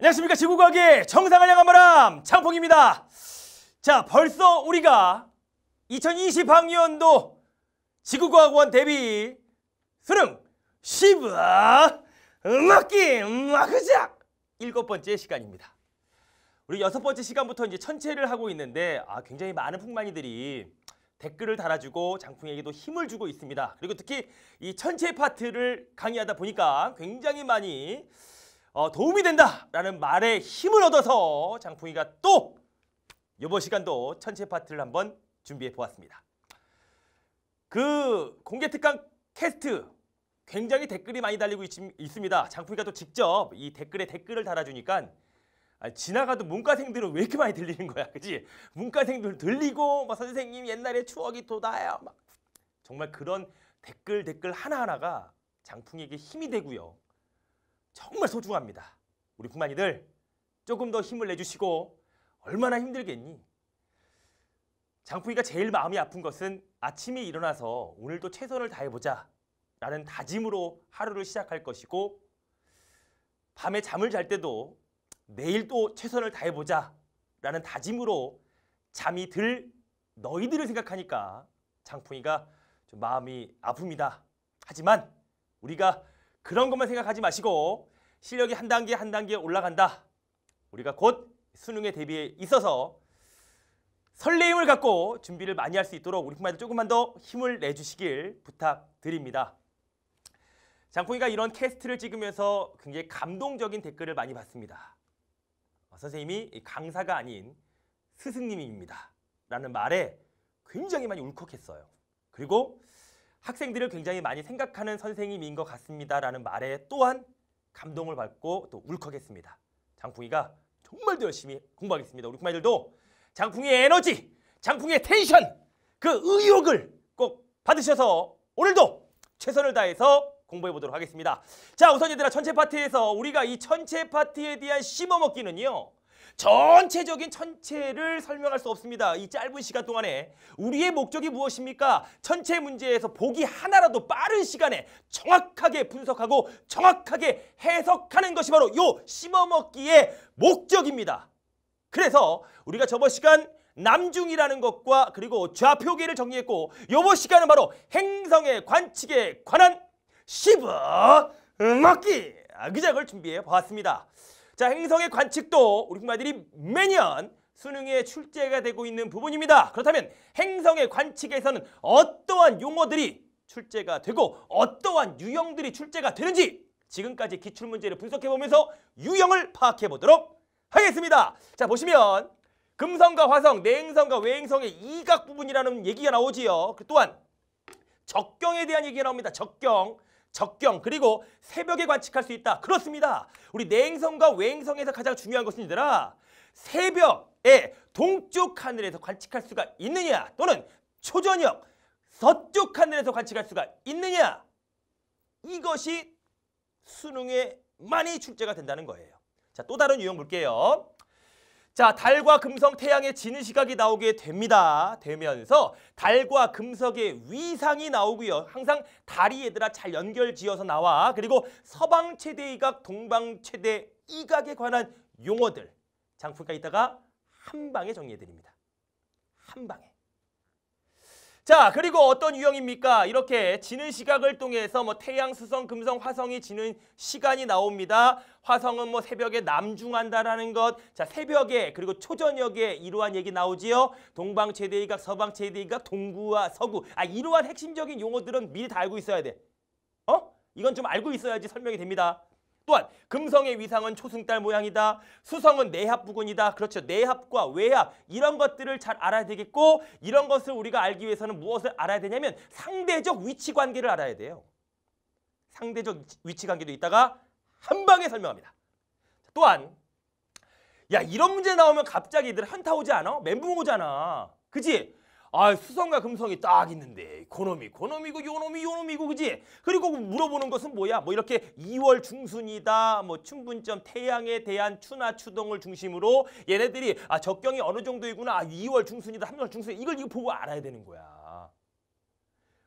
안녕하십니까 지구과학의 정상을 향한 바람 창풍입니다. 자 벌써 우리가 2020학년도 지구과학원 대비 수능 시부학 음악기 음악의작 일곱 번째 시간입니다. 우리 여섯 번째 시간부터 이제 천체를 하고 있는데 아 굉장히 많은 풍만이들이 댓글을 달아주고 장풍에게도 힘을 주고 있습니다. 그리고 특히 이 천체 파트를 강의하다 보니까 굉장히 많이 어, 도움이 된다라는 말에 힘을 얻어서 장풍이가 또 이번 시간도 천체 파트를 한번 준비해 보았습니다. 그 공개 특강 캐스트 굉장히 댓글이 많이 달리고 있, 습니다 장풍이가 또 직접 이 댓글에 댓글을 달아주니까 아 지나가도 문과생들은 왜 이렇게 많이 들리는 거야, 그지? 문과생들 들리고 막 선생님 옛날에 추억이 돋아요. 막 정말 그런 댓글 댓글 하나하나가 장풍에게 힘이 되고요. 정말 소중합니다. 우리 부만이들 조금 더 힘을 내주시고 얼마나 힘들겠니? 장풍이가 제일 마음이 아픈 것은 아침에 일어나서 오늘도 최선을 다해보자 라는 다짐으로 하루를 시작할 것이고 밤에 잠을 잘 때도 내일 도 최선을 다해보자 라는 다짐으로 잠이 들 너희들을 생각하니까 장풍이가 좀 마음이 아픕니다. 하지만 우리가 그런 것만 생각하지 마시고 실력이 한 단계 한 단계 올라간다. 우리가 곧 수능에 대비해 있어서 설레임을 갖고 준비를 많이 할 수 있도록 우리 부모님들 조금만 더 힘을 내주시길 부탁드립니다. 장풍이가 이런 캐스트를 찍으면서 굉장히 감동적인 댓글을 많이 받습니다. 어, 선생님이 강사가 아닌 스승님입니다. 라는 말에 굉장히 많이 울컥했어요. 그리고 학생들을 굉장히 많이 생각하는 선생님인 것 같습니다라는 말에 또한 감동을 받고 또 울컥했습니다. 장풍이가 정말도 열심히 공부하겠습니다. 우리 꼬마들도 장풍이의 에너지, 장풍이의 텐션, 그 의욕을 꼭 받으셔서 오늘도 최선을 다해서 공부해 보도록 하겠습니다. 자, 우선 얘들아 천체 파티에서 우리가 이 천체 파티에 대한 씹어먹기는요. 전체적인 천체를 설명할 수 없습니다. 이 짧은 시간 동안에 우리의 목적이 무엇입니까? 천체 문제에서 보기 하나라도 빠른 시간에 정확하게 분석하고 정확하게 해석하는 것이 바로 요심어먹기의 목적입니다. 그래서 우리가 저번 시간 남중이라는 것과 그리고 좌표계를 정리했고 요번 시간은 바로 행성의 관측에 관한 씹어먹기 아기작을 준비해 보았습니다. 자, 행성의 관측도 우리 군마들이 매년 수능에 출제가 되고 있는 부분입니다. 그렇다면 행성의 관측에서는 어떠한 용어들이 출제가 되고 어떠한 유형들이 출제가 되는지 지금까지 기출문제를 분석해보면서 유형을 파악해보도록 하겠습니다. 자 보시면 금성과 화성, 내행성과 외행성의 이각 부분이라는 얘기가 나오지요. 또한 적경에 대한 얘기가 나옵니다. 적경. 적경 그리고 새벽에 관측할 수 있다. 그렇습니다. 우리 내행성과 외행성에서 가장 중요한 것은 이더라. 새벽에 동쪽 하늘에서 관측할 수가 있느냐 또는 초저녁 서쪽 하늘에서 관측할 수가 있느냐 이것이 수능에 많이 출제가 된다는 거예요. 자, 또 다른 유형 볼게요. 자, 달과 금성, 태양의 지는 시각이 나오게 됩니다. 되면서 달과 금석의 위상이 나오고요. 항상 달이 얘들아 잘 연결 지어서 나와. 그리고 서방 최대 이각, 동방 최대 이각에 관한 용어들. 장풀까 이따가 한 방에 정리해 드립니다. 한 방에. 자 그리고 어떤 유형입니까? 이렇게 지는 시각을 통해서 뭐 태양, 수성, 금성, 화성이 지는 시간이 나옵니다. 화성은 뭐 새벽에 남중한다라는 것, 자 새벽에 그리고 초저녁에 이러한 얘기 나오지요. 동방 최대이각, 서방 최대이각, 동구와 서구. 아 이러한 핵심적인 용어들은 미리 다 알고 있어야 돼. 어? 이건 좀 알고 있어야지 설명이 됩니다. 또한 금성의 위상은 초승달 모양이다. 수성은 내합 부근이다. 그렇죠. 내합과 외합 이런 것들을 잘 알아야 되겠고 이런 것을 우리가 알기 위해서는 무엇을 알아야 되냐면 상대적 위치 관계를 알아야 돼요. 상대적 위치 관계도 있다가 한 방에 설명합니다. 또한 야 이런 문제 나오면 갑자기 얘들 현타 오지 않아? 멘붕 오잖아. 그치 아 수성과 금성이 딱 있는데 고놈이 고놈이고 그, 요놈이 요놈이고 그, 그지 그리고 그 물어보는 것은 뭐야 뭐 이렇게 2월 중순이다 뭐 춘분점 태양에 대한 추나 추동을 중심으로 얘네들이 아 적경이 어느 정도이구나 아 2월 중순이다 3월 중순 이걸 이거 보고 알아야 되는 거야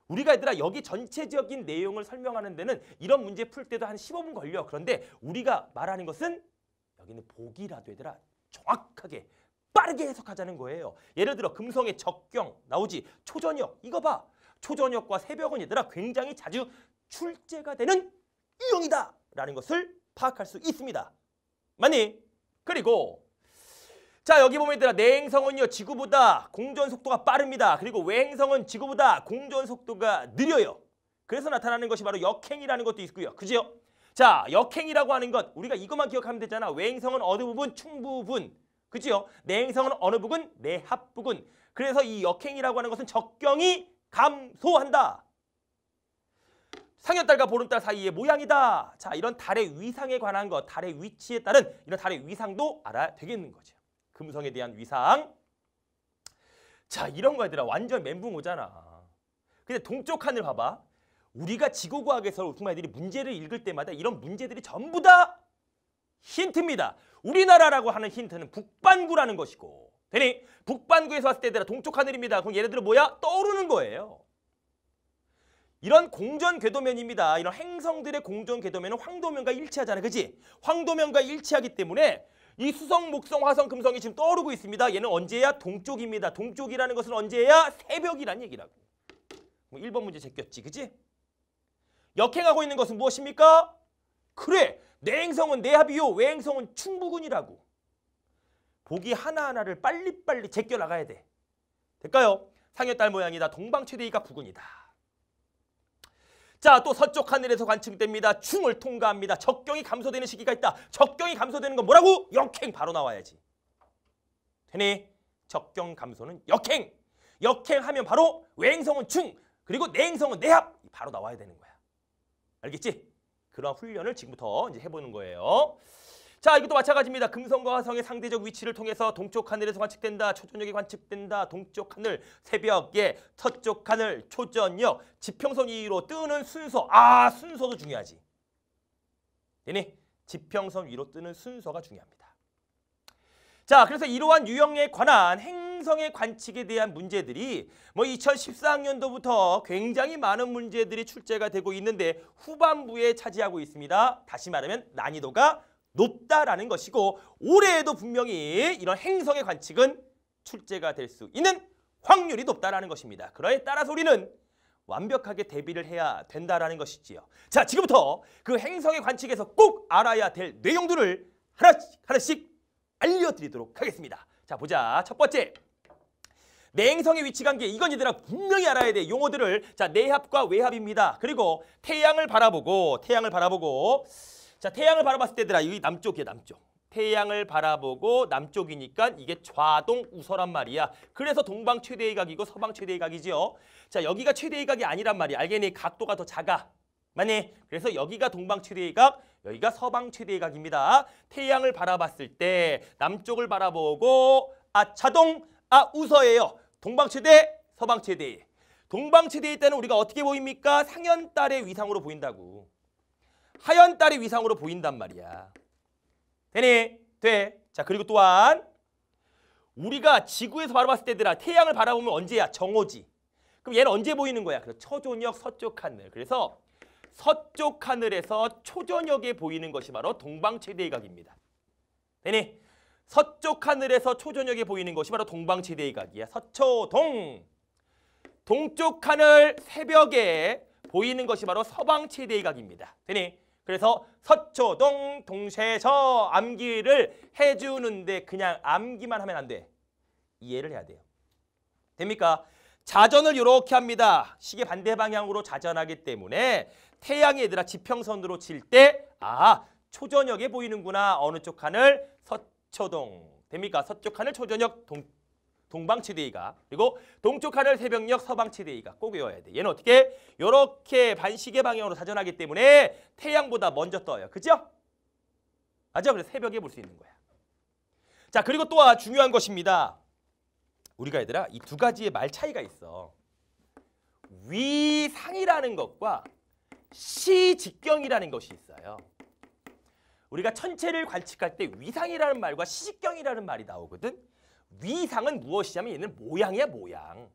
우리가 얘들아 여기 전체적인 내용을 설명하는 데는 이런 문제 풀 때도 한 15분 걸려 그런데 우리가 말하는 것은 여기는 보기라도 얘들아 정확하게 빠르게 해석하자는 거예요. 예를 들어 금성의 적경 나오지 초저녁 이거 봐. 초저녁과 새벽은 얘들아 굉장히 자주 출제가 되는 유형이다 라는 것을 파악할 수 있습니다. 맞니? 그리고 자 여기 보면 얘들아 내행성은요 지구보다 공전 속도가 빠릅니다. 그리고 외행성은 지구보다 공전 속도가 느려요. 그래서 나타나는 것이 바로 역행이라는 것도 있고요. 그죠자 역행이라고 하는 것 우리가 이것만 기억하면 되잖아. 외행성은 어느 부분? 충부분. 그지요? 내 행성은 어느 부근? 내 합부근. 그래서 이 역행이라고 하는 것은 적경이 감소한다. 상현달과 보름달 사이의 모양이다. 자, 이런 달의 위상에 관한 것, 달의 위치에 따른 이런 달의 위상도 알아야 되겠는 거죠. 금성에 대한 위상. 자, 이런 거 얘들아 완전 멘붕 오잖아. 근데 동쪽 하늘 봐봐. 우리가 지구과학에서 우승마이들이 문제를 읽을 때마다 이런 문제들이 전부 다 힌트입니다. 우리나라라고 하는 힌트는 북반구라는 것이고 되니 북반구에서 왔을 때 동쪽 하늘입니다. 그럼 얘네들은 뭐야? 떠오르는 거예요. 이런 공전 궤도면입니다. 이런 행성들의 공전 궤도면은 황도면과 일치하잖아요. 그지 황도면과 일치하기 때문에 이 수성, 목성, 화성, 금성이 지금 떠오르고 있습니다. 얘는 언제야? 동쪽입니다. 동쪽이라는 것은 언제야? 새벽이란 얘기라고. 뭐 1번 문제 제꼈지. 그지? 역행하고 있는 것은 무엇입니까? 그래. 내행성은 내합이요 외행성은 충부군이라고. 보기 하나하나를 빨리빨리 제껴 나가야 돼. 될까요? 상여 딸 모양이다. 동방 최대위가 부군이다. 자, 또 서쪽 하늘에서 관측됩니다. 충을 통과합니다. 적경이 감소되는 시기가 있다. 적경이 감소되는 건 뭐라고? 역행 바로 나와야지. 되니? 적경 감소는 역행. 역행하면 바로 외행성은 충, 그리고 내행성은 내합. 바로 나와야 되는 거야. 알겠지? 그런 훈련을 지금부터 이제 해보는 거예요. 자, 이것도 마찬가지입니다. 금성과 화성의 상대적 위치를 통해서 동쪽 하늘에서 관측된다. 초저녁에 관측된다. 동쪽 하늘 새벽에 서쪽 하늘 초저녁 지평선 위로 뜨는 순서. 아, 순서도 중요하지. 되니? 지평선 위로 뜨는 순서가 중요합니다. 자, 그래서 이러한 유형에 관한 행 행성의 관측에 대한 문제들이 뭐 2014학년도부터 굉장히 많은 문제들이 출제가 되고 있는데 후반부에 차지하고 있습니다. 다시 말하면 난이도가 높다라는 것이고 올해에도 분명히 이런 행성의 관측은 출제가 될 수 있는 확률이 높다라는 것입니다. 그러에 따라서 우리는 완벽하게 대비를 해야 된다라는 것이지요. 자, 지금부터 그 행성의 관측에서 꼭 알아야 될 내용들을 하나씩 하나씩 알려드리도록 하겠습니다. 자, 보자. 첫 번째, 냉성의 위치 관계 이건 얘들아 분명히 알아야 돼. 용어들을 자 내합과 외합입니다. 그리고 태양을 바라보고 태양을 바라보고 자 태양을 바라봤을 때 얘들아 여기 남쪽이야 남쪽. 태양을 바라보고 남쪽이니까 이게 좌동 우서란 말이야. 그래서 동방 최대의 각이고 서방 최대의 각이지요. 자 여기가 최대의 각이 아니란 말이야. 알겠니? 각도가 더 작아. 만에 그래서 여기가 동방 최대의 각, 여기가 서방 최대의 각입니다. 태양을 바라봤을 때 남쪽을 바라보고 아 차동 아 우서예요. 동방최대서방최대동방최대에있는 우리가 어떻게 보입니까? 상현달의 위상으로 보인다고. 하현달의 위상으로 보인단 말이야. 되니? 돼. 자 그리고 또한 우리가 지구에서 바라봤을 때들아 태양을 바라보면 언제야? 정오지. 그럼 얘는 언제 보이는 거야? 그래서 초저녁 서쪽 하늘. 그래서 서쪽 하늘에서 초저녁에 보이는 것이 바로 동방체대의 각입니다. 되니? 서쪽 하늘에서 초저녁에 보이는 것이 바로 동방지대이 각이야. 서초동. 동쪽 하늘 새벽에 보이는 것이 바로 서방지대의 각입니다. 되니? 그래서 서초동 동세서 암기를 해주는데 그냥 암기만 하면 안 돼. 이해를 해야 돼요. 됩니까? 자전을 이렇게 합니다. 시계 반대 방향으로 자전하기 때문에 태양이 얘들아 지평선으로 칠때 아, 초저녁에 보이는구나. 어느 쪽 하늘? 서 초동 됩니까? 서쪽 하늘 초저녁 동, 동방치대이가 그리고 동쪽 하늘 새벽녘 서방치대이가 꼭 외워야 돼. 얘는 어떻게? 이렇게 반시계 방향으로 자전하기 때문에 태양보다 먼저 떠요. 그죠? 맞아? 그래서 새벽에 볼 수 있는 거야. 자 그리고 또 중요한 것입니다. 우리가 얘들아 이 두 가지의 말 차이가 있어. 위상이라는 것과 시직경이라는 것이 있어요. 우리가 천체를 관측할 때 위상이라는 말과 시직경이라는 말이 나오거든. 위상은 무엇이냐면 얘는 모양이야 모양.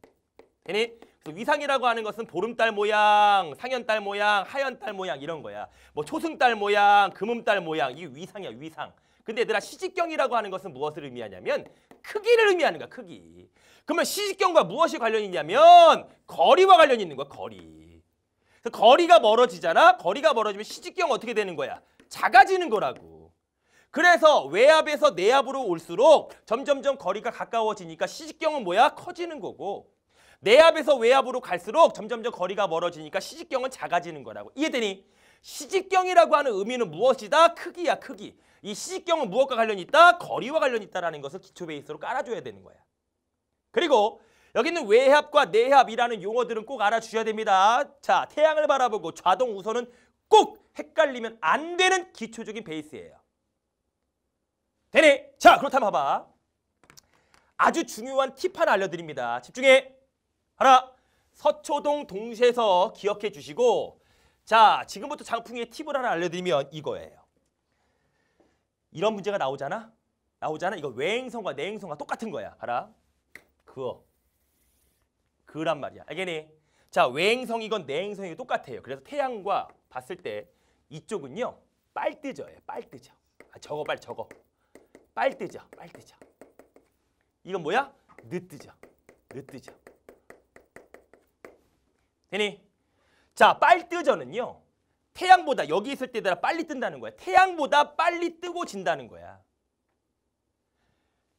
되니? 그래서 위상이라고 하는 것은 보름달 모양, 상현달 모양, 하현달 모양 이런 거야. 뭐 초승달 모양, 금음달 모양 이게 위상이야 위상. 근데 얘들아 시직경이라고 하는 것은 무엇을 의미하냐면 크기를 의미하는 거야 크기. 그러면 시직경과 무엇이 관련이 있냐면 거리와 관련이 있는 거야 거리. 거리가 멀어지잖아. 거리가 멀어지면 시직경 어떻게 되는 거야? 작아지는 거라고. 그래서 외압에서 내압으로 올수록 점점점 거리가 가까워지니까 시직경은 뭐야? 커지는 거고 내압에서 외압으로 갈수록 점점점 거리가 멀어지니까 시직경은 작아지는 거라고. 이해되니? 시직경이라고 하는 의미는 무엇이다? 크기야 크기. 이 시직경은 무엇과 관련이 있다? 거리와 관련이 있다는 것을 기초 베이스로 깔아줘야 되는 거야. 그리고 여기는 외압과 내압이라는 용어들은 꼭 알아주셔야 됩니다. 자, 태양을 바라보고 좌동 우선은 꼭 헷갈리면 안 되는 기초적인 베이스예요. 되네. 자, 그렇다면 봐봐. 아주 중요한 팁 하나 알려드립니다. 집중해. 하나, 서초동 동시에서 기억해 주시고 자, 지금부터 장풍의 팁을 하나 알려드리면 이거예요. 이런 문제가 나오잖아? 나오잖아? 이거 외행성과 내행성과 똑같은 거야. 봐라. 그어. 그란 말이야. 알겠니? 자, 외행성이건 내행성이건 똑같아요. 그래서 태양과 봤을 때 이쪽은요. 빨대져요 빨대져. 아, 저거 빨리 저거. 빨대져. 빨대져. 이건 뭐야? 늦뜨져. 늦뜨져. 되니? 자, 빨뜨저는요. 태양보다 여기 있을 때보다 빨리 뜬다는 거야. 태양보다 빨리 뜨고 진다는 거야.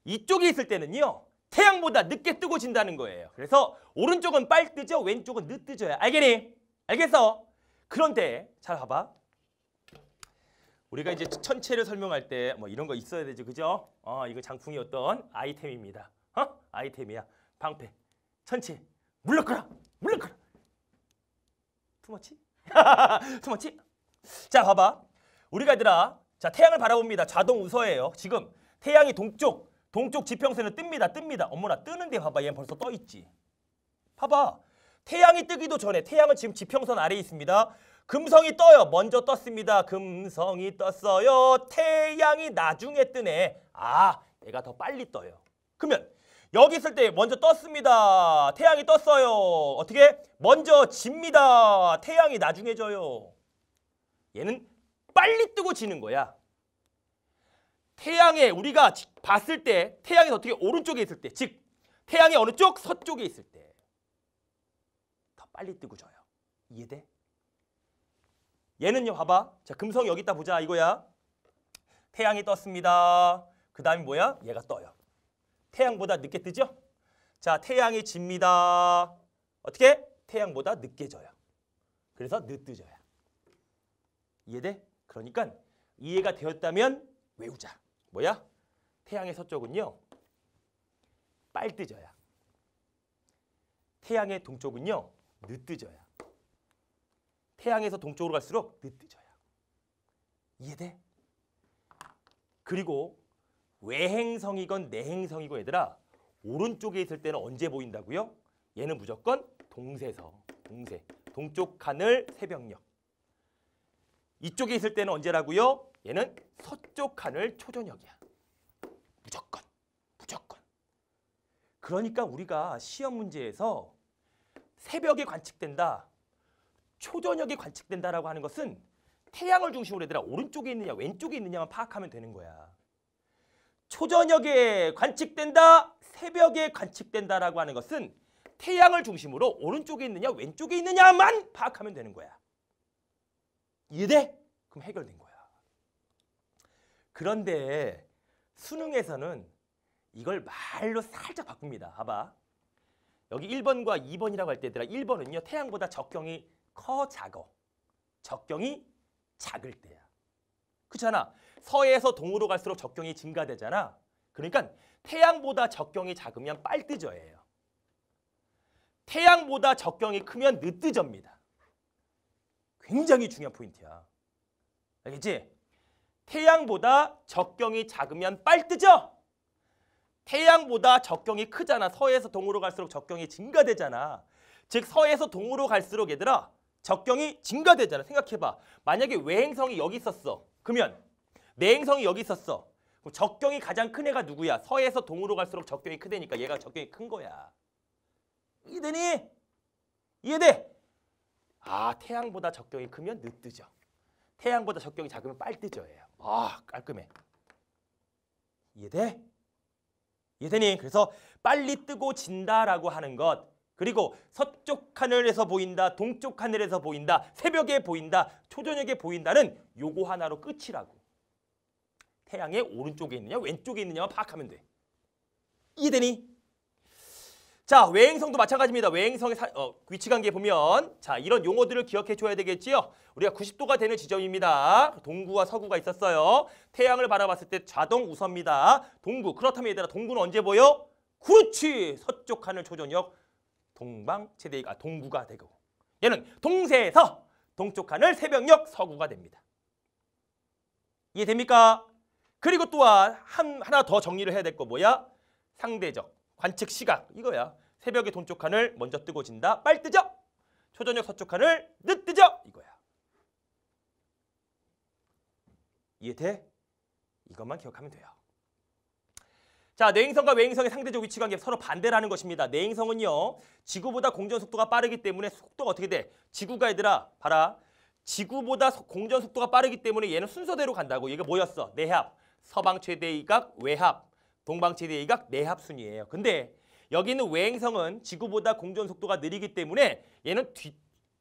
이쪽에 있을 때는요. 태양보다 늦게 뜨고 진다는 거예요. 그래서 오른쪽은 빨뜨져, 왼쪽은 늦뜨져야. 알겠니? 알겠어? 그런데 잘 봐봐. 우리가 이제 천체를 설명할 때 뭐 이런 거 있어야 되죠. 그죠? 어, 이거 장풍이 어떤 아이템입니다. 어? 아이템이야. 방패. 천체. 물러가라. 물러가라. 투머치? 투머치? 자, 봐봐. 우리가 얘들아. 자, 태양을 바라봅니다. 자동 우서예요. 지금 태양이 동쪽, 동쪽 지평선에 뜹니다. 뜹니다. 어머나 뜨는데 봐봐. 얘는 벌써 떠 있지. 봐봐. 태양이 뜨기도 전에 태양은 지금 지평선 아래에 있습니다. 금성이 떠요. 먼저 떴습니다. 금성이 떴어요. 태양이 나중에 뜨네. 아, 얘가 더 빨리 떠요. 그러면 여기 있을 때 먼저 떴습니다. 태양이 떴어요. 어떻게? 먼저 집니다. 태양이 나중에 져요. 얘는 빨리 뜨고 지는 거야. 태양에 우리가 봤을 때 태양이 어떻게 오른쪽에 있을 때, 즉 태양이 어느 쪽? 서쪽에 있을 때 더 빨리 뜨고 져요. 이해돼? 얘는요 봐봐. 자 금성이 여기 있다 보자 이거야. 태양이 떴습니다. 그 다음에 뭐야? 얘가 떠요. 태양보다 늦게 뜨죠? 자 태양이 집니다. 어떻게? 태양보다 늦게 져요. 그래서 늦뜨져요. 이해돼? 그러니까 이해가 되었다면 외우자. 뭐야? 태양의 서쪽은요. 빨뜨져야. 태양의 동쪽은요. 늦뜨져야. 태양에서 동쪽으로 갈수록 늦어져요. 이해돼? 그리고 외행성이건 내행성이고 얘들아 오른쪽에 있을 때는 언제 보인다고요? 얘는 무조건 동세성, 동세. 동쪽 하늘 새벽녘. 이쪽에 있을 때는 언제라고요? 얘는 서쪽 하늘 초저녁이야. 무조건, 무조건. 그러니까 우리가 시험 문제에서 새벽에 관측된다. 초저녁에 관측된다라고 하는 것은 태양을 중심으로 얘들아 오른쪽에 있느냐 왼쪽에 있느냐만 파악하면 되는 거야. 초저녁에 관측된다, 새벽에 관측된다라고 하는 것은 태양을 중심으로 오른쪽에 있느냐 왼쪽에 있느냐만 파악하면 되는 거야. 이해돼? 그럼 해결된 거야. 그런데 수능에서는 이걸 말로 살짝 바꿉니다. 봐봐. 여기 1번과 2번이라고 할 때 얘들아 1번은요. 태양보다 적경이 커 작어. 적경이 작을 때야. 그렇잖아. 서해에서 동으로 갈수록 적경이 증가되잖아. 그러니까 태양보다 적경이 작으면 빨뜨저예요. 태양보다 적경이 크면 늦뜨저입니다. 굉장히 중요한 포인트야. 알겠지? 태양보다 적경이 작으면 빨뜨저. 태양보다 적경이 크잖아. 서해에서 동으로 갈수록 적경이 증가되잖아. 즉 서해에서 동으로 갈수록 얘들아 적경이 증가되잖아. 생각해봐. 만약에 외행성이 여기 있었어. 그러면 내행성이 여기 있었어. 그럼 적경이 가장 큰 애가 누구야? 서에서 동으로 갈수록 적경이 크대니까 얘가 적경이 큰 거야. 이해되니? 이해돼? 아 태양보다 적경이 크면 늦뜨죠. 태양보다 적경이 작으면 빨뜨죠예요. 아 깔끔해. 이해돼? 이해되니? 그래서 빨리 뜨고 진다라고 하는 것 그리고 서쪽 하늘에서 보인다, 동쪽 하늘에서 보인다, 새벽에 보인다, 초저녁에 보인다는 요거 하나로 끝이라고. 태양의 오른쪽에 있느냐, 왼쪽에 있느냐만 파악하면 돼. 이해되니? 자, 외행성도 마찬가지입니다. 외행성의 사, 어, 위치관계 보면 자 이런 용어들을 기억해줘야 되겠지요. 우리가 90도가 되는 지점입니다. 동구와 서구가 있었어요. 태양을 바라봤을 때 좌동 우섭니다. 동구. 그렇다면 얘들아 동구는 언제 보여? 그렇지! 서쪽 하늘 초저녁 동방 최대익 아 동구가 되고 얘는 동세에서 동쪽 칸을 새벽녘 서구가 됩니다. 이해됩니까? 그리고 또한 한, 하나 더 정리를 해야 될 거 뭐야? 상대적, 관측 시각 이거야. 새벽에 동쪽 칸을 먼저 뜨고 진다. 빨 뜨죠? 초저녁 서쪽 칸을 늦 뜨죠? 이거야. 이해돼? 이것만 기억하면 돼요. 자, 내행성과 외행성의 상대적 위치 관계 서로 반대라는 것입니다. 내행성은요. 지구보다 공전 속도가 빠르기 때문에 속도가 어떻게 돼? 지구가 얘들아, 봐라. 지구보다 공전 속도가 빠르기 때문에 얘는 순서대로 간다고. 얘가 뭐였어? 내합. 서방 최대 이각, 외합. 동방 최대 이각, 내합 순이에요. 근데 여기 있는 외행성은 지구보다 공전 속도가 느리기 때문에 얘는 뒤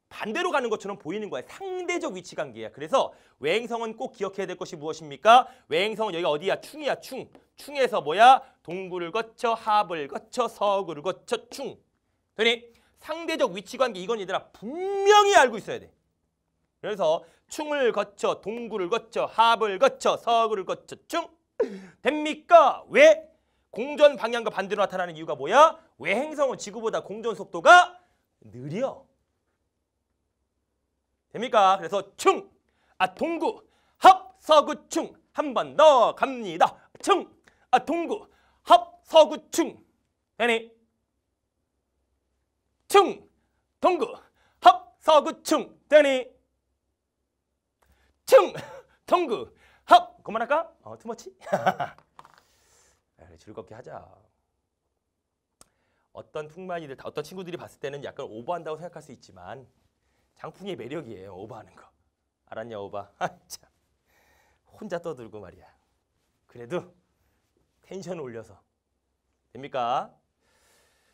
반대로 가는 것처럼 보이는 거야 상대적 위치 관계야. 그래서 외행성은 꼭 기억해야 될 것이 무엇입니까? 외행성은 여기 어디야? 충이야, 충. 충에서 뭐야? 동굴을 거쳐 합을 거쳐 서구를 거쳐 충. 그러니 상대적 위치 관계 이건 얘들아 분명히 알고 있어야 돼. 그래서 충을 거쳐 동굴을 거쳐 합을 거쳐 서구를 거쳐 충 됩니까? 왜? 공전 방향과 반대로 나타나는 이유가 뭐야? 외행성은 지구보다 공전 속도가 느려. 됩니까? 그래서 충, 아 동구, 합, 서구, 충. 한 번 더 갑니다. 충, 아 동구, 합, 서구, 충. 되니? 충, 동구, 합, 서구, 충. 되니? 충, 동구, 합. 그만할까? 어, 투머치? 즐겁게 하자. 어떤 풍만이들, 어떤 친구들이 봤을 때는 약간 오버한다고 생각할 수 있지만 장풍의 매력이에요. 오버하는 거. 알았냐 오바? 참 혼자 떠들고 말이야. 그래도 텐션 올려서 됩니까?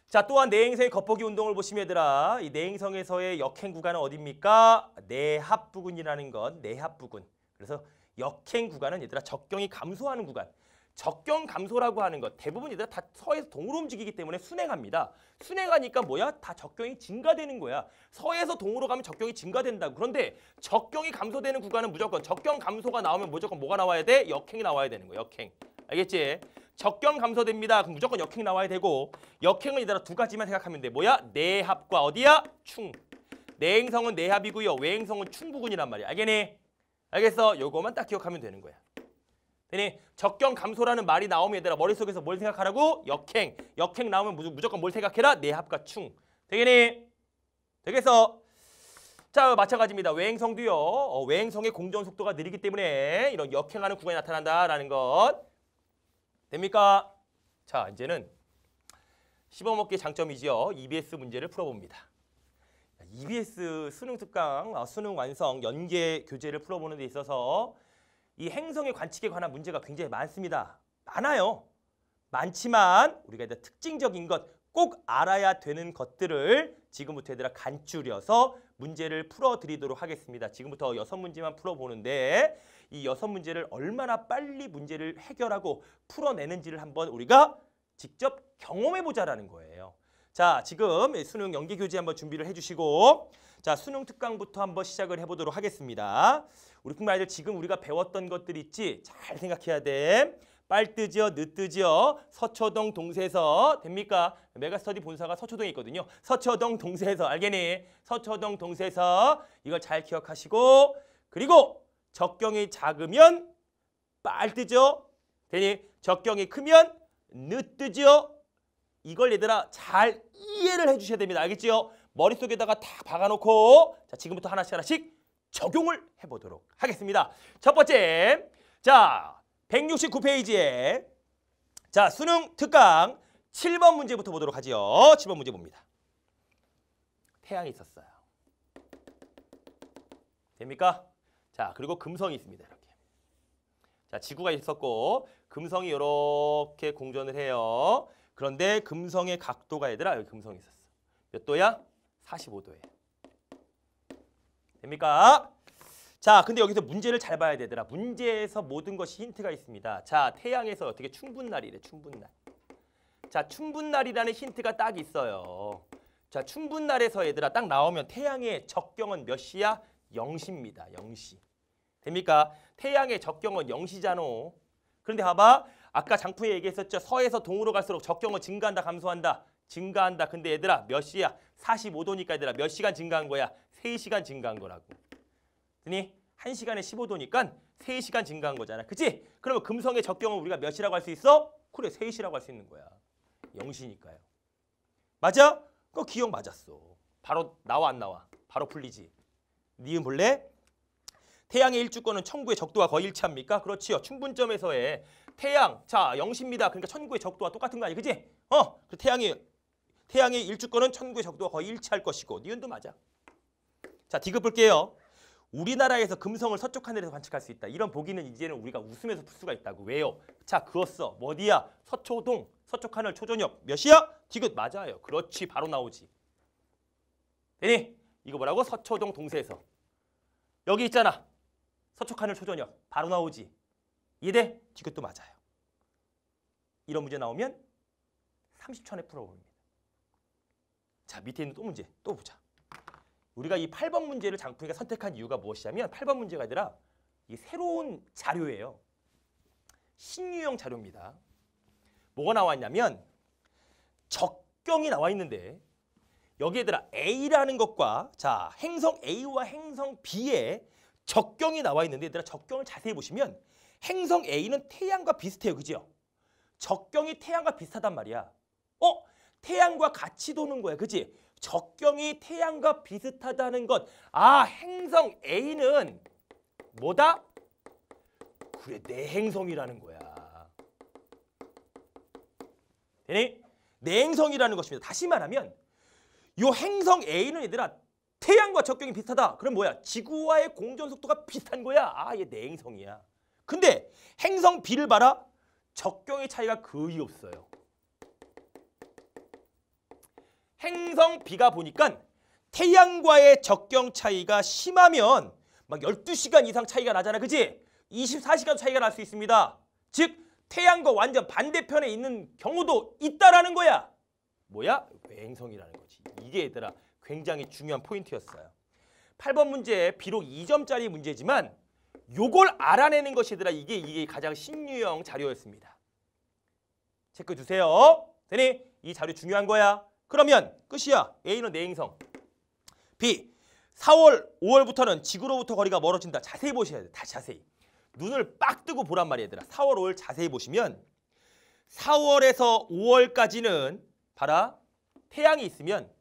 자 또한 내행성의 겉보기 운동을 보시면 얘들아 이 내행성에서의 역행 구간은 어디니까 내합 부근이라는 건 내합 부근. 그래서 역행 구간은 얘들아 적경이 감소하는 구간. 적경 감소라고 하는 것 대부분 이들 다 서에서 동으로 움직이기 때문에 순행합니다. 순행하니까 뭐야? 다 적경이 증가되는 거야. 서에서 동으로 가면 적경이 증가된다. 그런데 적경이 감소되는 구간은 무조건 적경 감소가 나오면 무조건 뭐가 나와야 돼? 역행이 나와야 되는 거야. 역행. 알겠지? 적경 감소됩니다. 그럼 무조건 역행 이 나와야 되고 역행은 이대로 두 가지만 생각하면 돼. 뭐야? 내합과 어디야? 충. 내행성은 내합이고요. 외행성은 충부근이란 말이야. 알겠니? 알겠어? 요거만 딱 기억하면 되는 거야. 얘네 적경 감소라는 말이 나오면 얘들아 머릿속에서 뭘 생각하라고? 역행. 역행 나오면 무조건 뭘 생각해라? 내합과 충. 되겠니? 되겠어? 자, 마찬가지입니다. 외행성도요. 어, 외행성의 공전 속도가 느리기 때문에 이런 역행하는 구간이 나타난다라는 것. 됩니까? 자, 이제는 씹어먹기 장점이지요. EBS 문제를 풀어봅니다. EBS 수능 특강, 아, 수능 완성, 연계 교재를 풀어보는 데 있어서 이 행성의 관측에 관한 문제가 굉장히 많습니다. 많아요. 많지만 우리가 이제 특징적인 것, 꼭 알아야 되는 것들을 지금부터 얘들아 간추려서 문제를 풀어드리도록 하겠습니다. 지금부터 여섯 문제만 풀어보는데 이 여섯 문제를 얼마나 빨리 문제를 해결하고 풀어내는지를 한번 우리가 직접 경험해보자라는 거예요. 자, 지금 수능 연계 교재 한번 준비를 해주시고 자, 수능 특강부터 한번 시작을 해보도록 하겠습니다. 우리 국민 아이들 지금 우리가 배웠던 것들 있지? 잘 생각해야 돼. 빨뜨지어, 늦뜨지어, 서초동 동세서 됩니까? 메가스터디 본사가 서초동에 있거든요. 서초동 동세서 알겠니? 서초동 동세서 이걸 잘 기억하시고 그리고 적경이 작으면 빨뜨죠? 되니? 적경이 크면 늦뜨죠? 이걸 얘들아 잘 이해를 해주셔야 됩니다. 알겠지요? 머릿속에다가 다 박아놓고 자 지금부터 하나씩 하나씩 적용을 해보도록 하겠습니다. 첫 번째, 자 169페이지에 자 수능 특강 7번 문제부터 보도록 하지 7번 문제 봅니다. 태양이 있었어요. 됩니까? 자 그리고 금성이 있습니다. 이렇게. 자 지구가 있었고 금성이 이렇게 공전을 해요. 그런데 금성의 각도가 얘들아 여기 금성이 있었어. 몇 도야? 4 5도에 됩니까? 자, 근데 여기서 문제를 잘 봐야 되더라. 문제에서 모든 것이 힌트가 있습니다. 자, 태양에서 어떻게 충분날이래, 충분날. 자, 충분날이라는 힌트가 딱 있어요. 자, 충분날에서 얘들아 딱 나오면 태양의 적경은 몇 시야? 0시입니다. 0시. 됩니까? 태양의 적경은 0시잖아. 그런데 봐봐. 아까 장프에 얘기했었죠. 서에서 동으로 갈수록 적경은 증가한다, 감소한다. 증가한다. 근데 얘들아 몇 시야? 45도니까 얘들아 몇 시간 증가한 거야? 3시간 증가한 거라고. 그니 1시간에 15도니까 3시간 증가한 거잖아. 그치? 그러면 금성의 적경은 우리가 몇이라고할 수 있어? 그래 3시라고 할 수 있는 거야. 0시니까요. 맞아? 그거 기억 맞았어. 바로 나와 안 나와? 바로 풀리지. 니은 볼래? 태양의 일주권은 천구의 적도와 거의 일치합니까? 그렇지요. 충분점에서의 태양, 자, 영시입니다 그러니까 천구의 적도와 똑같은 거 아니, 그지? 어, 그 태양이 태양의 일주권은 천국의 적도 거의 일치할 것이고 니은도 맞아. 자, 디귿 볼게요. 우리나라에서 금성을 서쪽 하늘에서 관측할 수 있다. 이런 보기는 이제는 우리가 웃으면서 풀 수가 있다고. 왜요? 자, 그었어. 어디야? 서초동, 서쪽 하늘 초저녁. 몇 시야? 디귿 맞아요. 그렇지. 바로 나오지. 되니? 이거 뭐라고? 서초동 동세에서. 여기 있잖아. 서쪽 하늘 초저녁. 바로 나오지. 이해돼? 디귿도 맞아요. 이런 문제 나오면 30초 안에 풀어봅니다. 자, 밑에 있는 또 문제 또 보자. 우리가 이 8번 문제를 장풍이가 선택한 이유가 무엇이냐면 8번 문제가 아니라 이 새로운 자료예요. 신유형 자료입니다. 뭐가 나왔냐면 적경이 나와 있는데 여기에들아 A라는 것과 자 행성 A와 행성 B의 적경이 나와 있는데 얘들아 적경을 자세히 보시면 행성 A는 태양과 비슷해요. 그죠? 적경이 태양과 비슷하단 말이야. 어? 태양과 같이 도는 거야. 그치 적경이 태양과 비슷하다는 것. 아, 행성 A는 뭐다? 그래, 내 행성이라는 거야. 되니? 내 행성이라는 것입니다. 다시 말하면 요 행성 A는 얘들아 태양과 적경이 비슷하다. 그럼 뭐야? 지구와의 공전 속도가 비슷한 거야. 아, 얘 내 행성이야. 근데 행성 B를 봐라. 적경의 차이가 거의 없어요. 행성 B가 보니까 태양과의 적경 차이가 심하면 막 12시간 이상 차이가 나잖아. 그지 24시간 차이가 날 수 있습니다. 즉 태양과 완전 반대편에 있는 경우도 있다라는 거야. 뭐야? 외행성이라는 거지. 이게 얘들아 굉장히 중요한 포인트였어요. 8번 문제 비록 2점짜리 문제지만 요걸 알아내는 것이 얘들아 이게 이게 가장 신유형 자료였습니다. 체크 해 주세요. 되니 이 자료 중요한 거야. 그러면 끝이야. A는 내행성. B. 4월, 5월부터는 지구로부터 거리가 멀어진다. 자세히 보셔야 돼. 다 자세히. 눈을 빡 뜨고 보란 말이야, 얘들아. 4월, 5월 자세히 보시면 4월에서 5월까지는 봐라. 태양이 있으면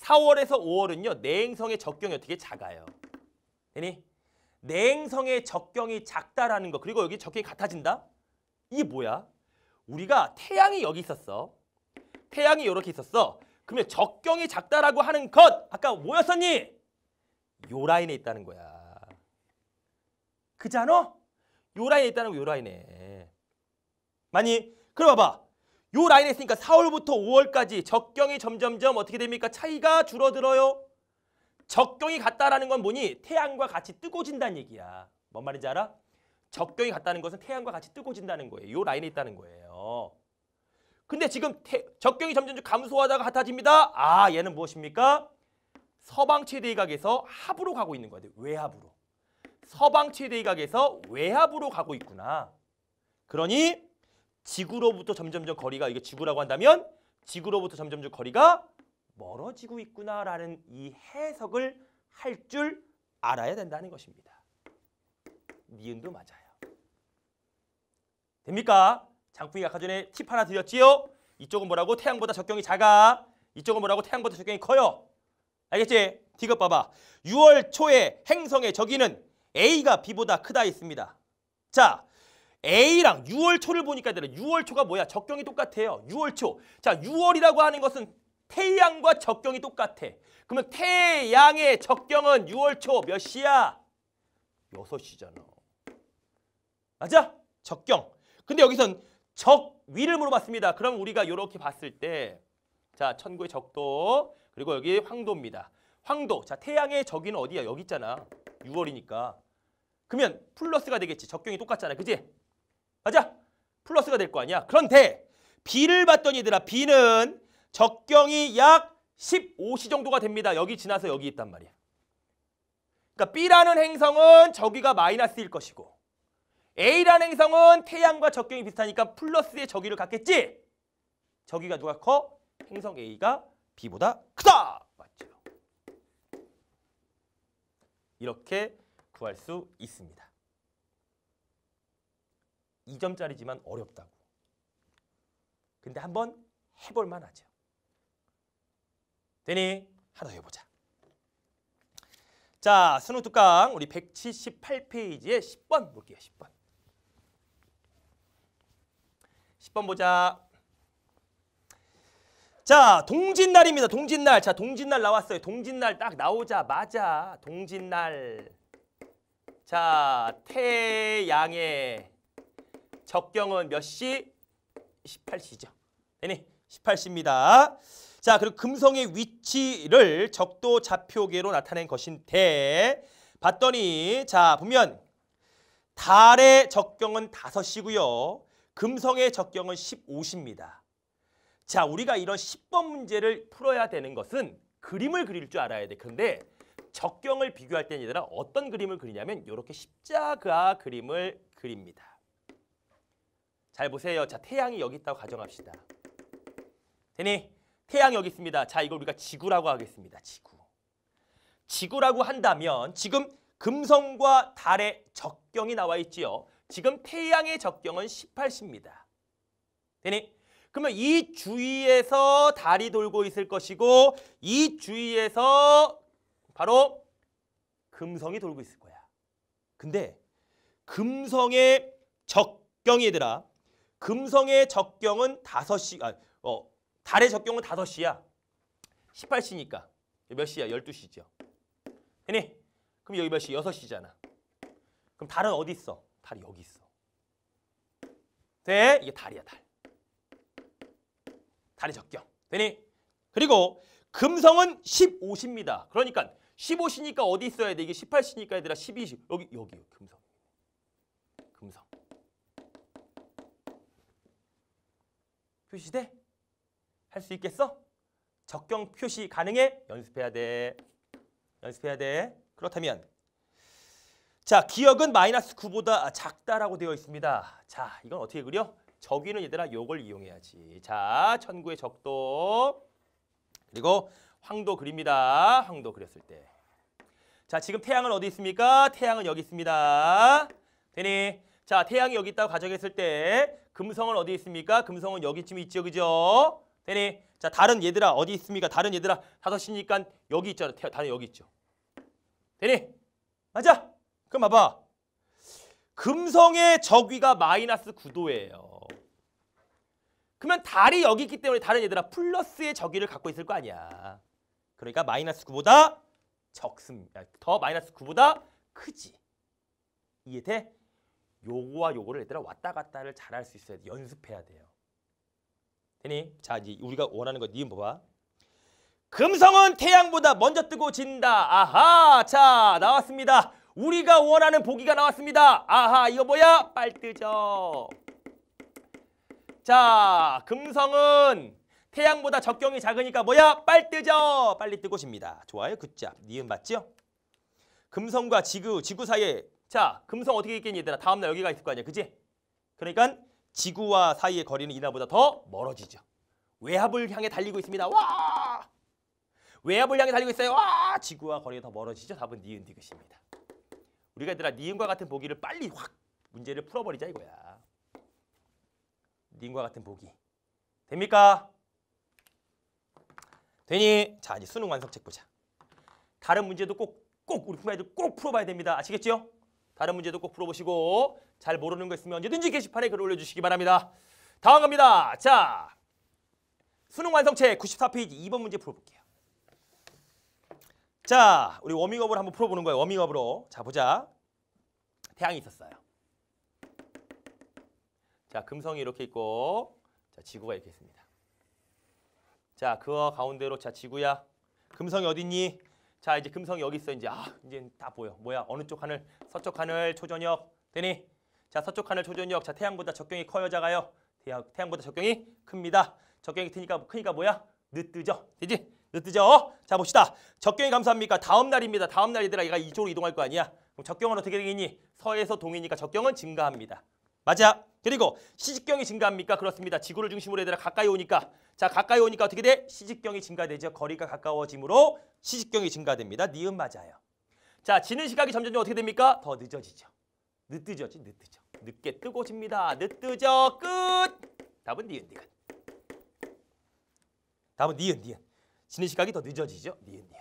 4월에서 5월은요. 내행성의 적경이 어떻게 작아요. 되니? 내행성의 적경이 작다라는 거. 그리고 여기 적경이 같아진다. 이게 뭐야? 우리가 태양이 여기 있었어. 태양이 이렇게 있었어. 그러면 적경이 작다라고 하는 것 아까 뭐였었니? 요 라인에 있다는 거야. 그잖아? 요 라인에 있다는 거요 라인에. 많이 그럼 봐봐. 요 라인에 있으니까 4월부터 5월까지 적경이 점점점 어떻게 됩니까? 차이가 줄어들어요. 적경이 같다라는 건 뭐니? 태양과 같이 뜨거워진다는 얘기야. 뭔 말인지 알아? 적경이 같다는 것은 태양과 같이 뜨거워진다는 거예요. 요 라인에 있다는 거예요. 근데 지금 태, 적경이 점점 감소하다가 핫해집니다. 아 얘는 무엇입니까? 서방 최대위각에서 합으로 가고 있는 거예 외합으로. 서방 최대위각에서 외합으로 가고 있구나. 그러니 지구로부터 점점점 거리가 이게 지구라고 한다면 지구로부터 점점점 거리가 멀어지고 있구나라는 이 해석을 할 줄 알아야 된다는 것입니다. 니은도 맞아요. 됩니까? 장풍이 아까 전에 팁 하나 드렸지요? 이쪽은 뭐라고? 태양보다 적경이 작아. 이쪽은 뭐라고? 태양보다 적경이 커요. 알겠지? 디귿 봐봐. 6월 초에 행성의 저기는 A가 B보다 크다 있습니다 자, A랑 6월 초를 보니까 되는 6월 초가 뭐야? 적경이 똑같아요. 6월 초. 자, 6월이라고 하는 것은 태양과 적경이 똑같아. 그러면 태양의 적경은 6월 초 몇 시야? 6시잖아. 맞아? 적경. 근데 여기선 적 위를 물어봤습니다. 그럼 우리가 이렇게 봤을 때 자, 천구의 적도 그리고 여기 황도입니다. 황도. 자, 태양의 적이는 어디야? 여기 있잖아. 6월이니까. 그러면 플러스가 되겠지. 적경이 똑같잖아. 그지? 맞아. 플러스가 될 거 아니야. 그런데 비를 봤더니 얘들아 비는 적경이 약 15시 정도가 됩니다. 여기 지나서 여기 있단 말이야. 그러니까 B라는 행성은 저기가 마이너스일 것이고 A라는 행성은 태양과 적경이 비슷하니까 플러스의 저기를 갖겠지. 저기가 누가 커? 행성 A가 B보다 크다. 맞죠? 이렇게 구할 수 있습니다. 2점짜리지만 어렵다고. 근데 한번 해볼 만하죠. 되니 하나 해보자. 자, 수능 두강 우리 178페이지에 10번 볼게요. 10번. 10번 보자. 자, 동짓날입니다. 동짓날. 자, 동짓날 나왔어요. 동짓날 딱 나오자마자 동짓날. 자, 태양의 적경은 몇 시? 18시죠. 되니? 18시입니다. 자, 그리고 금성의 위치를 적도 좌표계로 나타낸 것인데 봤더니 자, 보면 달의 적경은 5시고요. 금성의 적경은 15시입니다. 자, 우리가 이런 10번 문제를 풀어야 되는 것은 그림을 그릴 줄 알아야 돼. 근데 적경을 비교할 때는 얘들아 어떤 그림을 그리냐면 이렇게 십자가 그림을 그립니다. 잘 보세요. 자, 태양이 여기 있다고 가정합시다. 되니? 태양 여기 있습니다. 자, 이걸 우리가 지구라고 하겠습니다. 지구. 지구라고 한다면 지금 금성과 달의 적경이 나와 있지요. 지금 태양의 적경은 18시입니다. 되니? 그러면 이 주위에서 달이 돌고 있을 것이고 이 주위에서 바로 금성이 돌고 있을 거야. 근데 금성의 적경이 얘들아 금성의 적경은 5시 아, 어, 달의 적경은 5시야. 18시니까 몇 시야? 12시죠. 되니? 그럼 여기 몇 시? 6시잖아. 그럼 달은 어디 있어? 달이 여기 있어. 돼? 이게 달이야, 달. 달이 적경. 되니? 그리고 금성은 15시입니다. 그러니까 15시니까 어디 있어야 돼? 이게 18시니까 얘들아 12시. 여기, 여기, 금성. 금성. 표시돼? 할 수 있겠어? 적경 표시 가능해? 연습해야 돼. 연습해야 돼. 그렇다면 자, 기억은 마이너스 9보다 작다라고 되어 있습니다. 자, 이건 어떻게 그려? 저기는 얘들아 요걸 이용해야지. 자, 천구의 적도 그리고 황도 그립니다. 황도 그렸을 때. 자, 지금 태양은 어디 있습니까? 태양은 여기 있습니다. 되니? 자, 태양이 여기 있다고 가정했을 때 금성은 어디 있습니까? 금성은 여기쯤 있죠. 그죠? 되니? 자, 다른 얘들아 어디 있습니까? 다른 얘들아 다섯 이니까 여기 있잖아. 다른 여기 있죠. 되니? 맞아? 그럼 봐봐. 금성의 저기가 마이너스 9도예요. 그러면 달이 여기 있기 때문에 다른 얘들아 플러스의 저기를 갖고 있을 거 아니야. 그러니까 마이너스 9보다 적습니다. 더 마이너스 9보다 크지. 이해돼? 요거와 요거를 얘들아 왔다 갔다를 잘 할 수 있어야 돼. 연습해야 돼요. 되니? 자 이제 우리가 원하는 거 니은 봐봐. 금성은 태양보다 먼저 뜨고 진다. 아하 자 나왔습니다. 우리가 원하는 보기가 나왔습니다. 아하 이거 뭐야? 빨뜨죠. 자 금성은 태양보다 적경이 작으니까 뭐야? 빨뜨죠. 빨리 뜨고 집니다. 좋아요. 굿잡. 니은 네 맞죠? 금성과 지구, 지구 사이에 자 금성 어떻게 있겠니 얘들아. 다음날 여기가 있을 거 아니야. 그지? 그러니까 지구와 사이의 거리는 이나보다 더 멀어지죠. 외압을 향해 달리고 있습니다. 와! 외압을 향해 달리고 있어요. 와! 지구와 거리가 더 멀어지죠. 답은 니은 네 디귿입니다. 우리가 얘들아 니은과 네 같은 보기를 빨리 확 문제를 풀어버리자 이거야. 니은과 네 같은 보기. 됩니까? 되니? 자 이제 수능 완성책 보자. 다른 문제도 꼭꼭 우리 품아들꼭 풀어봐야 됩니다. 아시겠죠? 다른 문제도 꼭 풀어보시고 잘 모르는 거 있으면 언제든지 게시판에 글 올려주시기 바랍니다. 다음 갑니다. 자 수능 완성책 94페이지 2번 문제 풀어볼게요. 자, 우리 워밍업을 한번 풀어보는 거예요. 워밍업으로. 자, 보자. 태양이 있었어요. 자, 금성이 이렇게 있고 자, 지구가 이렇게 있습니다. 자, 그 가운데로 자, 지구야. 금성이 어딨니? 자, 이제 금성이 여기 있어. 이제 아, 이제 다 보여. 뭐야? 어느 쪽 하늘? 서쪽 하늘 초저녁 되니? 자, 서쪽 하늘 초저녁. 자, 태양보다 적경이 커요, 작아요? 태양, 태양보다 적경이 큽니다. 적경이 크니까 크니까 뭐야? 늦뜨죠. 되지? 뜨죠? 자 봅시다. 적경이 감사합니까? 다음 날입니다. 다음 날이더라 얘가 이쪽으로 이동할 거 아니야. 그럼 적경은 어떻게 되겠니? 서에서 동이니까 적경은 증가합니다. 맞아. 그리고 시직경이 증가합니까? 그렇습니다. 지구를 중심으로 얘들아 가까이 오니까 자 가까이 오니까 어떻게 돼? 시직경이 증가되죠. 거리가 가까워짐으로 시직경이 증가됩니다. 니은 맞아요. 자 지는 시각이 점점 어떻게 됩니까? 더 늦어지죠. 늦뜨죠지 늦뜨죠. 늦게 뜨고 집니다. 늦뜨죠. 끝. 답은 니은 니은. 답은 니은 니은. 지는 시각이 더 늦어지죠. 니은 니은.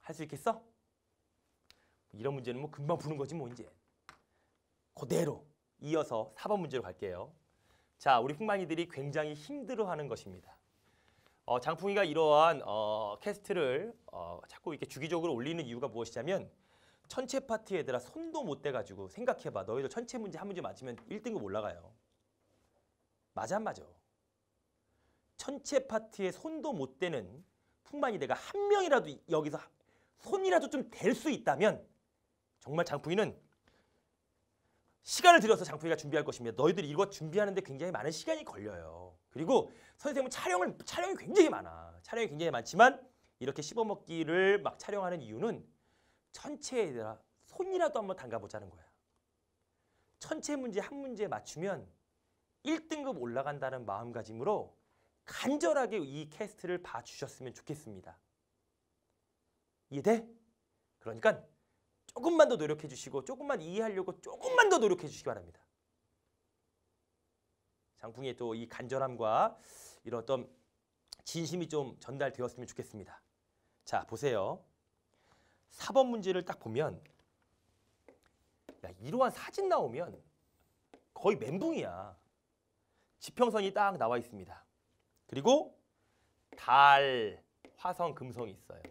할수 있겠어? 뭐 이런 문제는 뭐 금방 푸는 거지 뭐 이제. 그대로 이어서 4번 문제로 갈게요. 자, 우리 풍만이들이 굉장히 힘들어하는 것입니다. 어, 장풍이가 이러한 어, 캐스트를 어, 자꾸 이렇게 주기적으로 올리는 이유가 무엇이냐면 천체 파티 얘들아 손도 못 대가지고 생각해봐. 너희들 천체 문제 한 문제 맞히면 1등급 올라가요. 맞아 안 맞아? 천체 파트에 손도 못 대는 풍만이 내가 한 명이라도 여기서 손이라도 좀 댈 수 있다면 정말 장풍이는 시간을 들여서 장풍이가 준비할 것입니다. 너희들이 이거 준비하는데 굉장히 많은 시간이 걸려요. 그리고 선생님은 촬영을 촬영이 굉장히 많아. 촬영이 굉장히 많지만 이렇게 씹어먹기를 막 촬영하는 이유는 천체에다 손이라도 한번 담가보자는 거야. 천체 문제 한 문제 맞추면 1등급 올라간다는 마음가짐으로 간절하게 이 캐스트를 봐주셨으면 좋겠습니다. 이해돼? 그러니까 조금만 더 노력해 주시고 조금만 이해하려고 조금만 더 노력해 주시기 바랍니다. 장풍의 또이 간절함과 이런 어떤 진심이 좀 전달되었으면 좋겠습니다. 자, 보세요. 4번 문제를 딱 보면 야, 이러한 사진 나오면 거의 멘붕이야. 지평선이 딱 나와 있습니다. 그리고 달, 화성, 금성이 있어요.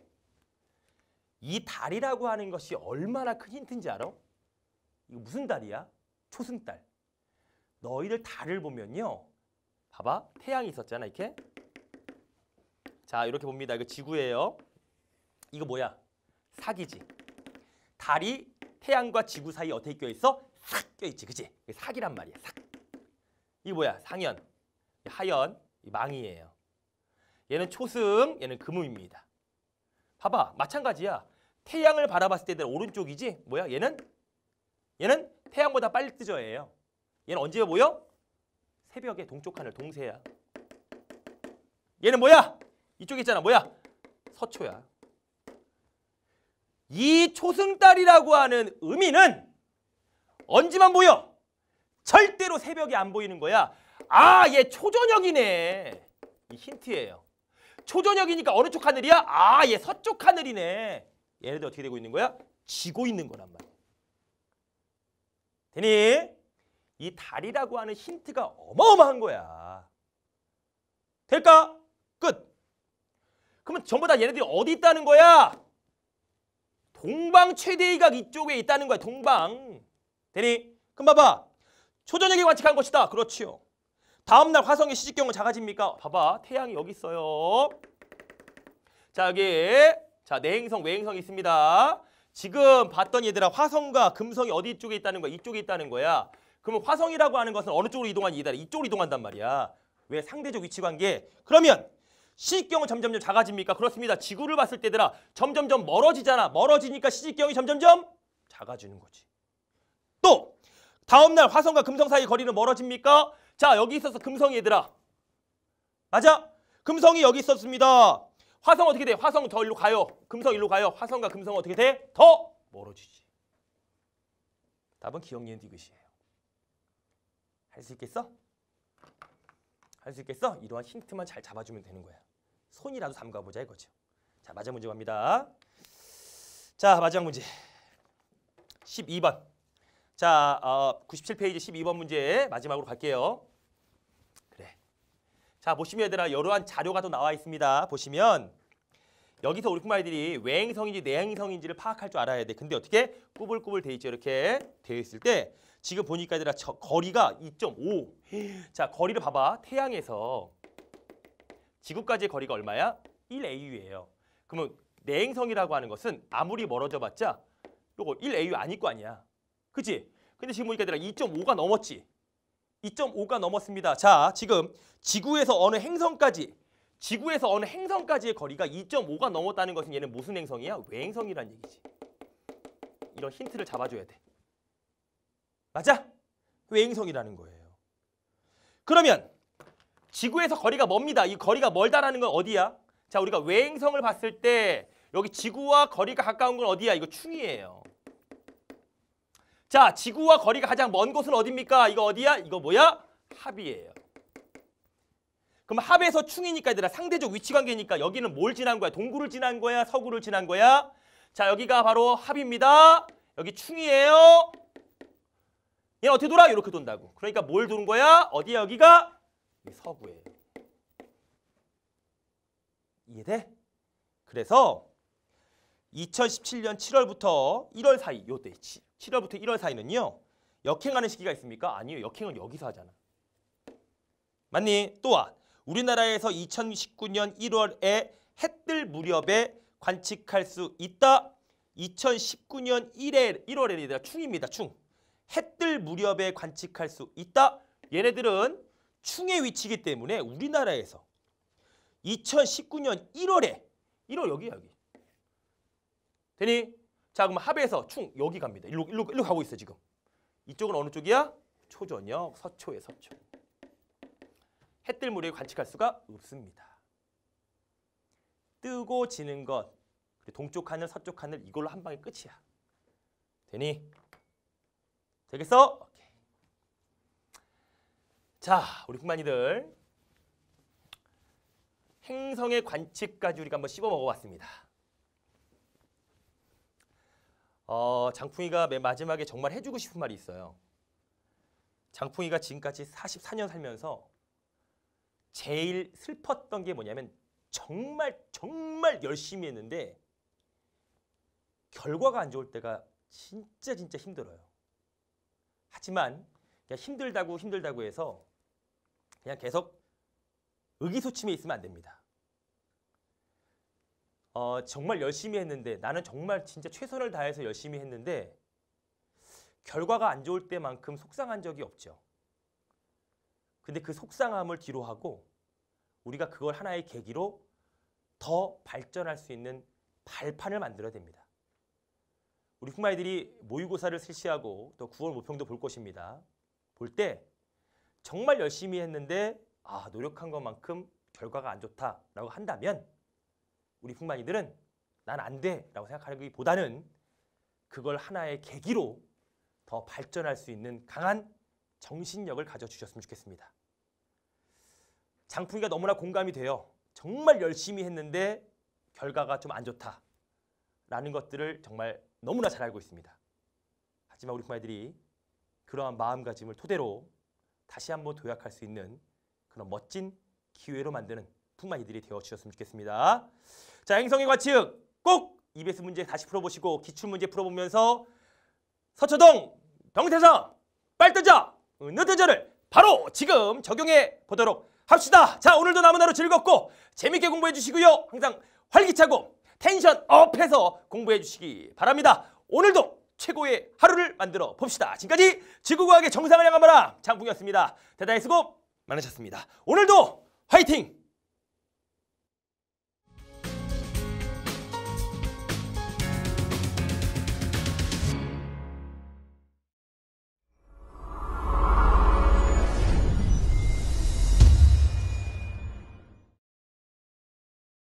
이 달이라고 하는 것이 얼마나 큰 힌트인지 알아? 이거 무슨 달이야? 초승달. 너희들 달을 보면요. 봐봐. 태양이 있었잖아. 이렇게. 자, 이렇게 봅니다. 이거 지구예요. 이거 뭐야? 사기지. 달이 태양과 지구 사이 어떻게 껴있어? 싹 껴있지. 그치? 사기란 말이야. 싹. 이거 뭐야? 상연. 하연. 망이에요. 얘는 초승, 얘는 금음입니다. 봐봐, 마찬가지야. 태양을 바라봤을 때는 오른쪽이지? 뭐야? 얘는? 얘는 태양보다 빨리 뜨죠, 예요 얘는 언제 보여? 새벽에 동쪽 하늘, 동세야. 얘는 뭐야? 이쪽에 있잖아, 뭐야? 서초야. 이 초승달이라고 하는 의미는 언제만 보여? 절대로 새벽에 안 보이는 거야. 아, 얘 초저녁이네. 이 힌트예요. 초저녁이니까 어느 쪽 하늘이야? 아, 얘 서쪽 하늘이네. 얘네들 어떻게 되고 있는 거야? 지고 있는 거란 말이야. 되니? 이 달이라고 하는 힌트가 어마어마한 거야. 될까? 끝. 그러면 전부 다 얘네들이 어디 있다는 거야? 동방 최대의각 이쪽에 있다는 거야. 동방. 되니? 그럼 봐봐. 초저녁에 관측한 것이다. 그렇지요. 다음날 화성의 시직경은 작아집니까? 봐봐. 태양이 여기 있어요. 자, 여기. 자, 내행성, 외행성이 있습니다. 지금 봤던 얘들아 화성과 금성이 어디 쪽에 있다는 거야? 이쪽에 있다는 거야. 그러면 화성이라고 하는 것은 어느 쪽으로 이동한 얘들아? 이쪽으로 이동한단 말이야. 왜? 상대적 위치 관계. 그러면 시직경은 점점점 작아집니까? 그렇습니다. 지구를 봤을 때들아 점점점 멀어지잖아. 멀어지니까 시직경이 점점점 작아지는 거지. 또 다음날 화성과 금성 사이 거리는 멀어집니까? 자 여기 있었어 금성이 얘들아. 맞아? 금성이 여기 있었습니다. 화성 어떻게 돼? 화성 더 일로 가요. 금성 일로 가요. 화성과 금성 어떻게 돼? 더 멀어지지. 답은 기억니은 디귿이에요. 할 수 있겠어? 할 수 있겠어? 이러한 힌트만 잘 잡아주면 되는 거야. 손이라도 담가보자 이거죠. 자, 마지막 문제 갑니다. 자, 마지막 문제. 12번. 자, 어, 97페이지 12번 문제 마지막으로 갈게요. 자, 보시면 얘들아 여러한 자료가 또 나와 있습니다. 보시면 여기서 우리 말들이 외행성인지 내행성인지를 파악할 줄 알아야 돼. 근데 어떻게 꾸불꾸불 돼 있죠. 이렇게 돼 있을 때 지금 보니까 얘들아 저 거리가 2.5. 자, 거리를 봐봐. 태양에서 지구까지의 거리가 얼마야? 1AU예요. 그러면 내행성이라고 하는 것은 아무리 멀어져 봤자 요거 1AU 아닐 거 아니야. 그치? 근데 지금 보니까 얘들아 2.5가 넘었지. 2.5가 넘었습니다. 자, 지금 지구에서 어느 행성까지 지구에서 어느 행성까지의 거리가 2.5가 넘었다는 것은 얘는 무슨 행성이야? 외행성이란 얘기지. 이런 힌트를 잡아줘야 돼. 맞아? 외행성이라는 거예요. 그러면 지구에서 거리가 멉니다. 이 거리가 멀다라는 건 어디야? 자, 우리가 외행성을 봤을 때 여기 지구와 거리가 가까운 건 어디야? 이거 충이에요. 자, 지구와 거리가 가장 먼 곳은 어디입니까? 이거 어디야? 이거 뭐야? 합이에요. 그럼 합에서 충이니까 얘들아 상대적 위치 관계니까 여기는 뭘 지난 거야? 동굴을 지난 거야? 서구를 지난 거야? 자 여기가 바로 합입니다. 여기 충이에요. 얘 어떻게 돌아? 이렇게 돈다고. 그러니까 뭘 도는 거야? 어디야 여기가? 서구예요. 이해돼? 그래서 2017년 7월부터 1월 사이 요때 7월부터 1월 사이는요. 역행하는 시기가 있습니까? 아니요. 역행은 여기서 하잖아. 맞니? 또 와. 우리나라에서 2019년 1월에 해뜰 무렵에 관측할 수 있다. 2019년 1회, 1월에 얘들 충입니다. 충. 해뜰 무렵에 관측할 수 있다. 얘네들은 충의 위치이기 때문에 우리나라에서 2019년 1월에 1월 여기 야 여기. 되니? 자 그럼 합에서 충 여기 갑니다. 일로 일로 일로 가고 있어 지금. 이쪽은 어느 쪽이야? 초전역 서초에 서초. 해뜰 무리에 관측할 수가 없습니다. 뜨고 지는 것, 동쪽 하늘, 서쪽 하늘 이걸로 한 방에 끝이야. 되니? 되겠어? 자, 우리 풍만이들 행성의 관측까지 우리가 한번 씹어 먹어봤습니다. 어, 장풍이가 맨 마지막에 정말 해주고 싶은 말이 있어요. 장풍이가 지금까지 44년 살면서 제일 슬펐던 게 뭐냐면 정말 정말 열심히 했는데 결과가 안 좋을 때가 진짜 진짜 힘들어요. 하지만 그냥 힘들다고 힘들다고 해서 그냥 계속 의기소침해 있으면 안 됩니다. 어, 정말 열심히 했는데 나는 정말 진짜 최선을 다해서 열심히 했는데 결과가 안 좋을 때만큼 속상한 적이 없죠. 근데 그 속상함을 뒤로 하고 우리가 그걸 하나의 계기로 더 발전할 수 있는 발판을 만들어야 됩니다. 우리 흑마이들이 모의고사를 실시하고 또 9월 모평도 볼 것입니다. 볼 때 정말 열심히 했는데 아 노력한 것만큼 결과가 안 좋다라고 한다면 우리 흑마이들은 난 안 돼라고 생각하기보다는 그걸 하나의 계기로 더 발전할 수 있는 강한 정신력을 가져주셨으면 좋겠습니다. 장풍이가 너무나 공감이 돼요. 정말 열심히 했는데 결과가 좀 안 좋다라는 것들을 정말 너무나 잘 알고 있습니다. 하지만 우리 부모들이 그러한 마음가짐을 토대로 다시 한번 도약할 수 있는 그런 멋진 기회로 만드는 품마이들이 되어주셨으면 좋겠습니다. 자, 행성의 과측 꼭 EBS 문제 다시 풀어보시고 기출문제 풀어보면서 서초동, 병태성, 빨 뜨자! 어느 대전을 바로 지금 적용해 보도록 합시다. 자 오늘도 남은 하루 즐겁고 재밌게 공부해 주시고요. 항상 활기차고 텐션 업해서 공부해 주시기 바랍니다. 오늘도 최고의 하루를 만들어 봅시다. 지금까지 지구과학의 정상을 향한 바람 장풍이었습니다. 대단히 수고 많으셨습니다. 오늘도 화이팅!